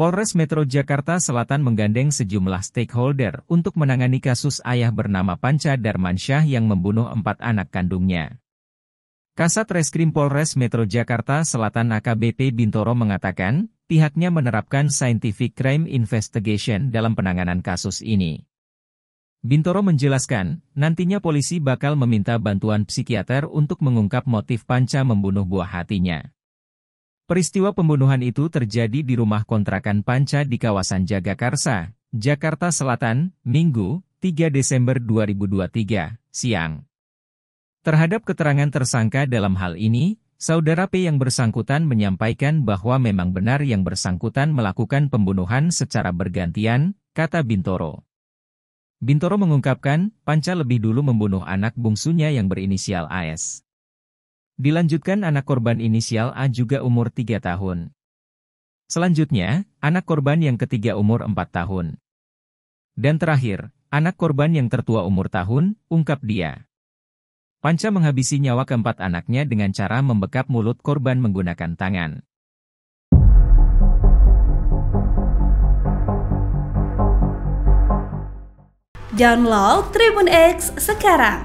Polres Metro Jakarta Selatan menggandeng sejumlah stakeholder untuk menangani kasus ayah bernama Panca Darmansyah yang membunuh empat anak kandungnya. Kasat Reskrim Polres Metro Jakarta Selatan AKBP Bintoro mengatakan, pihaknya menerapkan scientific crime investigation dalam penanganan kasus ini. Bintoro menjelaskan, nantinya polisi bakal meminta bantuan psikiater untuk mengungkap motif Panca membunuh buah hatinya. Peristiwa pembunuhan itu terjadi di rumah kontrakan Panca di kawasan Jagakarsa, Jakarta Selatan, Minggu, 3 Desember 2023, siang. Terhadap keterangan tersangka dalam hal ini, Saudara P yang bersangkutan menyampaikan bahwa memang benar yang bersangkutan melakukan pembunuhan secara bergantian, kata Bintoro. Bintoro mengungkapkan, Panca lebih dulu membunuh anak bungsunya yang berinisial AS. Dilanjutkan anak korban inisial A juga umur 3 tahun. Selanjutnya, anak korban yang ketiga umur 4 tahun. Dan terakhir, anak korban yang tertua umur tahun, ungkap dia. Panca menghabisi nyawa keempat anaknya dengan cara membekap mulut korban menggunakan tangan. Download Tribun X sekarang